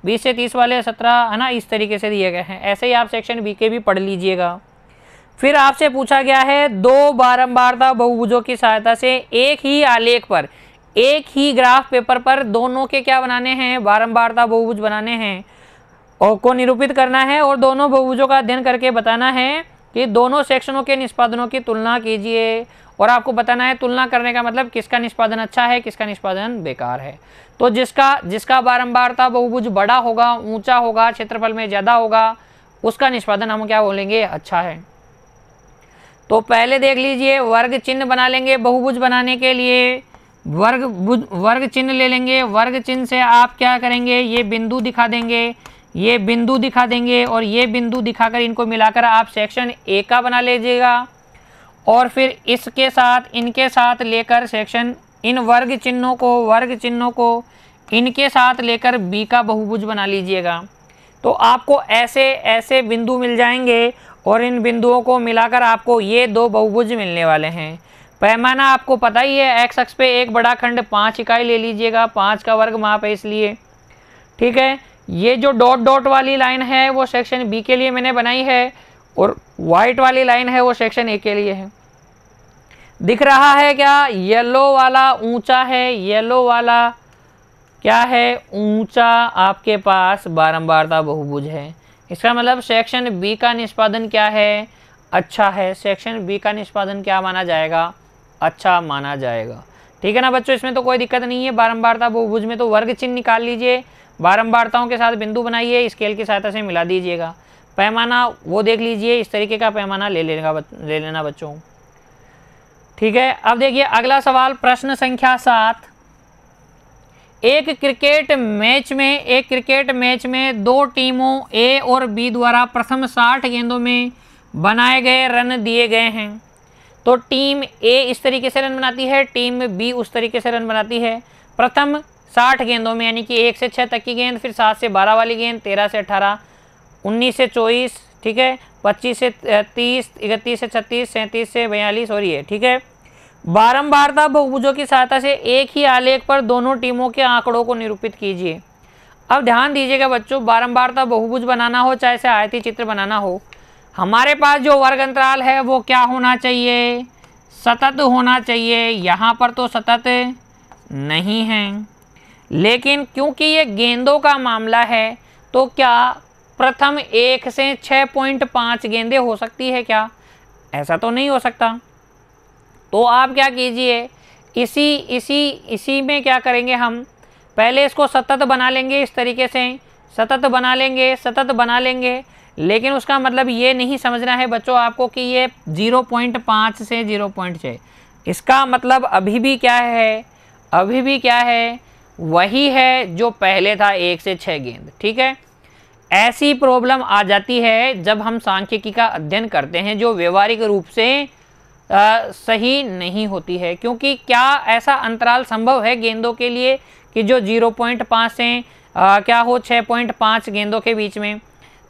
बीस से तीस वाले सत्रह है ना इस तरीके से दिए गए हैं ऐसे ही आप सेक्शन बी के भी पढ़ लीजिएगा फिर आपसे पूछा गया है दो बारंबारता बहुभुजों की सहायता से एक ही आलेख पर एक ही ग्राफ पेपर पर दोनों के क्या बनाने हैं बारंबारता बहुभुज बनाने हैं और को निरूपित करना है और दोनों बहुभुजों का अध्ययन करके बताना है ये दोनों सेक्शनों के निष्पादनों की तुलना कीजिए और आपको बताना है तुलना करने का मतलब किसका निष्पादन अच्छा है किसका निष्पादन बेकार है तो जिसका जिसका बारंबारता बहुभुज बड़ा होगा ऊंचा होगा क्षेत्रफल में ज़्यादा होगा उसका निष्पादन हम क्या बोलेंगे अच्छा है तो पहले देख लीजिए वर्ग चिन्ह बना लेंगे बहुभुज बनाने के लिए वर्ग वर्ग चिन्ह ले लेंगे वर्ग चिन्ह से आप क्या करेंगे ये बिंदु दिखा देंगे ये बिंदु दिखा देंगे और ये बिंदु दिखाकर इनको मिलाकर आप सेक्शन ए का बना लीजिएगा और फिर इसके साथ इनके साथ लेकर सेक्शन इन वर्ग चिन्हों को वर्ग चिन्हों को इनके साथ लेकर बी का बहुभुज बना लीजिएगा तो आपको ऐसे ऐसे बिंदु मिल जाएंगे और इन बिंदुओं को मिलाकर आपको ये दो बहुभुज मिलने वाले हैं पैमाना आपको पता ही है एक्स अक्ष पे एक बड़ा खंड पाँच इकाई ले लीजिएगा पाँच का वर्ग माप है इसलिए ठीक है ये जो डॉट डॉट वाली लाइन है वो सेक्शन बी के लिए मैंने बनाई है और वाइट वाली लाइन है वो सेक्शन ए के लिए है दिख रहा है क्या येलो वाला ऊंचा है येलो वाला क्या है ऊंचा आपके पास बारंबारता बहुभुज है इसका मतलब सेक्शन बी का निष्पादन क्या है अच्छा है सेक्शन बी का निष्पादन क्या माना जाएगा अच्छा माना जाएगा ठीक है ना बच्चों इसमें तो कोई दिक्कत नहीं है बारंबारता बहुभुज में तो वर्ग चिन्ह निकाल लीजिए बारंबारताओं के साथ बिंदु बनाइए स्केल की सहायता से मिला दीजिएगा पैमाना वो देख लीजिए इस तरीके का पैमाना ले लेगा ले लेना बच्चों ठीक है अब देखिए अगला सवाल प्रश्न संख्या सात एक क्रिकेट मैच में एक क्रिकेट मैच में दो टीमों ए और बी द्वारा प्रथम साठ गेंदों में बनाए गए रन दिए गए हैं तो टीम ए इस तरीके से रन बनाती है टीम बी उस तरीके से रन बनाती है प्रथम साठ गेंदों में यानी कि एक से छः तक की गेंद फिर सात से बारह वाली गेंद तेरह से अठारह उन्नीस से चौबीस ठीक है पच्चीस से तीस इकतीस से छत्तीस सैंतीस से बयालीस और ये ठीक है था बहुबुजों की सहायता से एक ही आलेख पर दोनों टीमों के आंकड़ों को निरूपित कीजिए अब ध्यान दीजिएगा बच्चों था बहुबुज बनाना हो चाहे से आयती चित्र बनाना हो हमारे पास जो वर्ग अंतराल है वो क्या होना चाहिए सतत होना चाहिए यहाँ पर तो सतत नहीं है लेकिन क्योंकि ये गेंदों का मामला है तो क्या प्रथम एक से छः पॉइंट पाँच गेंदे हो सकती है क्या ऐसा तो नहीं हो सकता तो आप क्या कीजिए इसी इसी इसी में क्या करेंगे हम पहले इसको सतत बना लेंगे इस तरीके से सतत बना लेंगे सतत बना लेंगे लेकिन उसका मतलब ये नहीं समझना है बच्चों आपको कि ये जीरो पॉइंट पाँच से जीरो पॉइंट छः इसका मतलब अभी भी क्या है अभी भी क्या है वही है जो पहले था एक से छः गेंद ठीक है ऐसी प्रॉब्लम आ जाती है जब हम सांख्यिकी का अध्ययन करते हैं जो व्यवहारिक रूप से आ, सही नहीं होती है क्योंकि क्या ऐसा अंतराल संभव है गेंदों के लिए कि जो 0.5 से आ, क्या हो 6.5 गेंदों के बीच में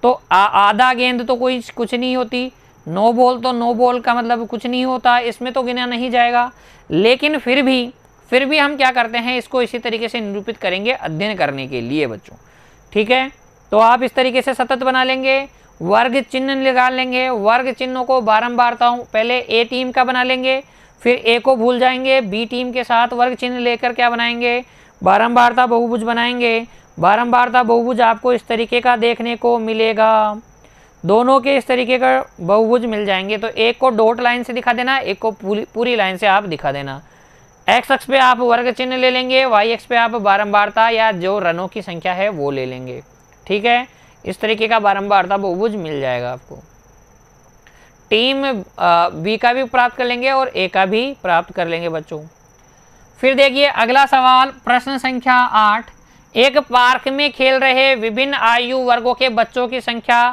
तो आ, आधा गेंद तो कोई कुछ नहीं होती नो बॉल तो नो बॉल का मतलब कुछ नहीं होता इसमें तो गिना नहीं जाएगा लेकिन फिर भी फिर भी हम क्या करते हैं इसको इसी तरीके से निरूपित करेंगे अध्ययन करने के लिए बच्चों ठीक है तो आप इस तरीके से सतत बना लेंगे वर्ग चिन्ह निकाल लेंगे वर्ग चिन्हों को बारम्बार पहले ए टीम का बना लेंगे फिर ए को भूल जाएंगे बी टीम के साथ वर्ग चिन्ह लेकर क्या बनाएंगे बारम्बारता बहुभुज बनाएंगे बारम्बारता बहुभुज आपको इस तरीके का देखने को मिलेगा दोनों के इस तरीके का बहुभुज मिल जाएंगे तो एक को डॉट लाइन से दिखा देना एक को पूरी पूरी लाइन से आप दिखा देना एक्स एक्स पे आप वर्ग चिन्ह ले लेंगे वाई एक्स पे आप बारंबारता या जो रनों की संख्या है वो ले लेंगे ठीक है इस तरीके का बारंबारता बहुभुज मिल जाएगा आपको टीम बी का भी प्राप्त कर लेंगे और ए का भी प्राप्त कर लेंगे बच्चों फिर देखिए अगला सवाल प्रश्न संख्या आठ एक पार्क में खेल रहे विभिन्न आयु वर्गों के बच्चों की संख्या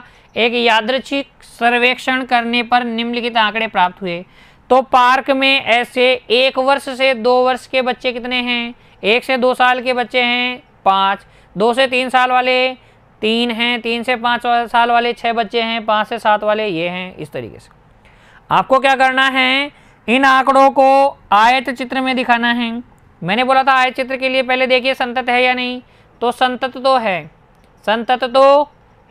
एक यादृच्छिक सर्वेक्षण करने पर निम्नलिखित आंकड़े प्राप्त हुए तो पार्क में ऐसे एक वर्ष से दो वर्ष के बच्चे कितने हैं एक से दो साल के बच्चे हैं पाँच दो से तीन साल वाले तीन हैं तीन से पाँच साल वाले छः बच्चे हैं पाँच से सात वाले ये हैं इस तरीके से आपको क्या करना है इन आंकड़ों को आयत चित्र में दिखाना है मैंने बोला था आयत चित्र के लिए पहले देखिए संतत है या नहीं तो संतत तो है संतत तो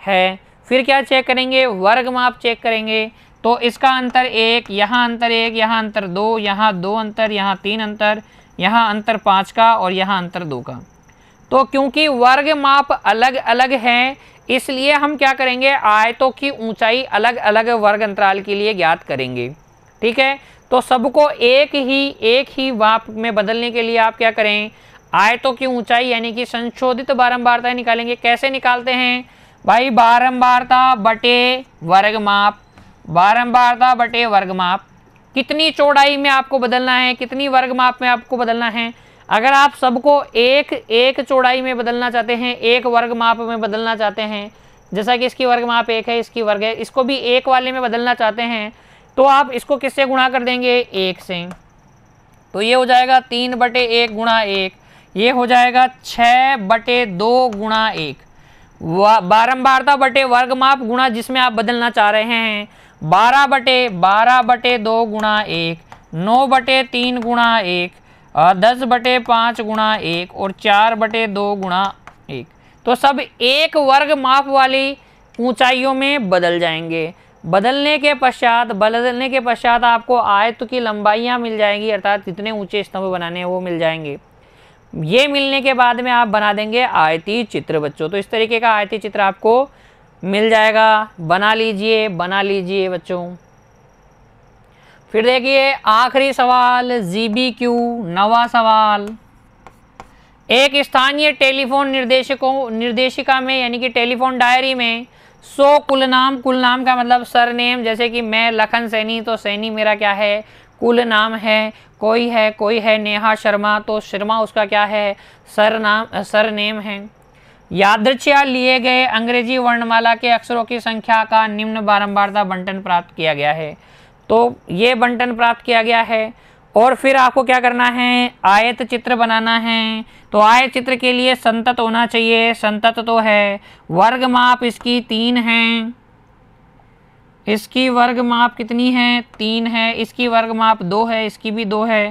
है फिर क्या चेक करेंगे वर्ग माप चेक करेंगे तो इसका अंतर एक यहाँ अंतर एक यहाँ अंतर दो यहाँ दो अंतर यहाँ तीन अंतर यहाँ अंतर पाँच का और यहाँ अंतर दो का तो क्योंकि वर्ग माप अलग अलग हैं इसलिए हम क्या करेंगे आयतों की ऊंचाई अलग अलग वर्ग अंतराल के लिए ज्ञात करेंगे ठीक है तो सबको एक ही एक ही माप में बदलने के लिए आप क्या करें आयतों की ऊंचाई यानी कि संशोधित बारंबारता निकालेंगे कैसे निकालते हैं भाई बारंबारता बटे वर्ग माप बारंबारता बटे वर्ग माप कितनी चौड़ाई में आपको बदलना है कितनी वर्ग माप में आपको बदलना है अगर आप सबको एक एक चौड़ाई में बदलना चाहते हैं एक वर्ग माप में बदलना चाहते हैं जैसा कि इसकी वर्ग माप एक है इसकी वर्ग है इसको भी एक वाले में बदलना चाहते हैं तो आप इसको किससे गुणा कर देंगे एक से तो ये हो जाएगा तीन बटे एक गुणा एक ये हो जाएगा छः बटे दो गुणा एक बारम्बारता बटे वर्ग माप गुणा जिसमें आप बदलना चाह रहे हैं बारह बटे बारह बटे दो गुणा एक नौ बटे तीन गुणा एक दस बटे पाँच गुणा एक और चार बटे दो गुणा एक तो सब एक वर्ग माप वाली ऊंचाइयों में बदल जाएंगे बदलने के पश्चात बदलने के पश्चात आपको आयत की लंबाइयाँ मिल जाएंगी अर्थात जितने ऊंचे स्तंभ बनाने हैं वो मिल जाएंगे ये मिलने के बाद में आप बना देंगे आयती चित्र बच्चों तो इस तरीके का आयती चित्र आपको मिल जाएगा बना लीजिए बना लीजिए बच्चों फिर देखिए आखिरी सवाल जी क्यू नवा सवाल एक स्थानीय टेलीफोन निर्देशकों निर्देशिका में यानी कि टेलीफोन डायरी में सो कुल नाम कुल नाम का मतलब सरनेम जैसे कि मैं लखन सैनी तो सैनी मेरा क्या है कुल नाम है कोई है कोई है नेहा शर्मा तो शर्मा उसका क्या है सर नाम सर नेम है यादृचिया लिए गए अंग्रेजी वर्णमाला के अक्षरों की संख्या का निम्न बारंबारता बंटन प्राप्त किया गया है तो ये बंटन प्राप्त किया गया है और फिर आपको क्या करना है आयत चित्र बनाना है तो आयत चित्र के लिए संतत होना चाहिए संतत तो है वर्ग माप इसकी तीन है इसकी वर्ग माप कितनी है तीन है इसकी वर्ग माप दो है इसकी भी दो है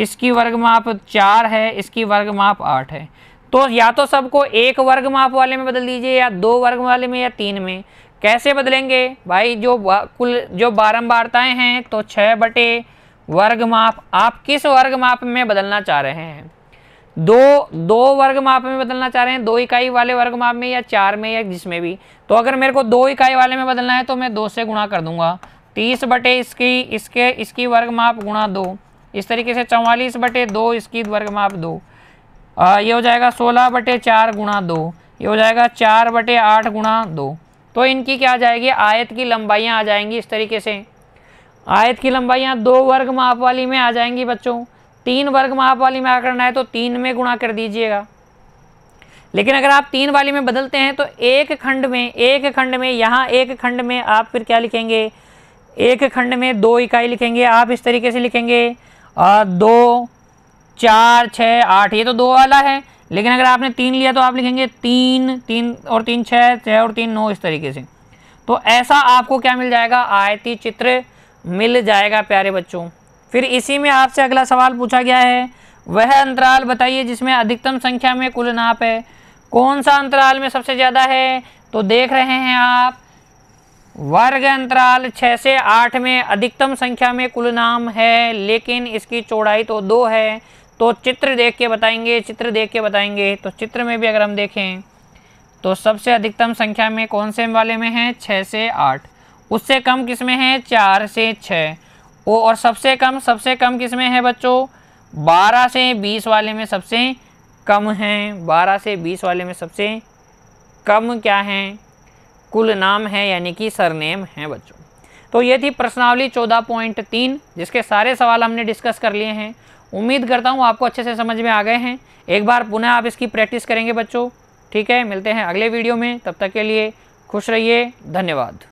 इसकी वर्ग माप चार है इसकी वर्ग माप आठ है तो या तो सबको एक वर्ग माप वाले में बदल दीजिए या दो वर्ग वाले में या तीन में कैसे बदलेंगे भाई जो कुल जो बारंबारताएं हैं तो छः बटे वर्ग माप आप किस वर्ग माप में बदलना चाह रहे हैं दो दो वर्ग माप में बदलना चाह रहे हैं दो इकाई वाले वर्ग माप में या चार में या जिसमें भी तो अगर मेरे को दो इकाई वाले में बदलना है तो मैं दो से गुणा कर दूंगा तीस बटे इसकी इसके इसकी वर्ग माप गुणा दो इस तरीके से चौवालीस बटे दो इसकी वर्ग माप दो आ, ये हो जाएगा सोलह बटे चार गुणा दो ये हो जाएगा चार बटे आठ गुणा दो तो इनकी क्या आ जाएगी आयत की लंबाइयाँ आ जाएंगी इस तरीके से आयत की लंबाइयाँ दो वर्ग माप वाली में आ जाएंगी बच्चों तीन वर्ग माप वाली में आ करना है तो तीन में गुणा कर दीजिएगा लेकिन अगर आप तीन वाली में बदलते हैं तो एक खंड में एक खंड में यहाँ एक खंड में आप फिर क्या लिखेंगे एक खंड में दो इकाई लिखेंगे आप इस तरीके से लिखेंगे आ, दो चार छः आठ ये तो दो वाला है लेकिन अगर आपने तीन लिया तो आप लिखेंगे तीन तीन और तीन छः छः और तीन नौ इस तरीके से तो ऐसा आपको क्या मिल जाएगा आयती चित्र मिल जाएगा प्यारे बच्चों फिर इसी में आपसे अगला सवाल पूछा गया है वह अंतराल बताइए जिसमें अधिकतम संख्या में कुल नाप है कौन सा अंतराल में सबसे ज़्यादा है तो देख रहे हैं आप वर्ग अंतराल छः से आठ में अधिकतम संख्या में कुल नाम है लेकिन इसकी चौड़ाई तो दो है तो चित्र देख के बताएंगे चित्र देख के बताएंगे तो चित्र में भी अगर हम देखें तो सबसे अधिकतम संख्या में कौन से वाले में है छः से आठ उससे कम किस में है चार से छः ओ और सबसे कम सबसे कम किस में है बच्चों बारह से बीस वाले में सबसे कम है बारह से बीस वाले में सबसे कम क्या है कुल नाम है यानी कि सरनेम है बच्चों तो ये थी प्रश्नावली चौदह पॉइंट तीन जिसके सारे सवाल हमने डिस्कस कर लिए हैं उम्मीद करता हूँ आपको अच्छे से समझ में आ गए हैं एक बार पुनः आप इसकी प्रैक्टिस करेंगे बच्चों ठीक है मिलते हैं अगले वीडियो में तब तक के लिए खुश रहिए धन्यवाद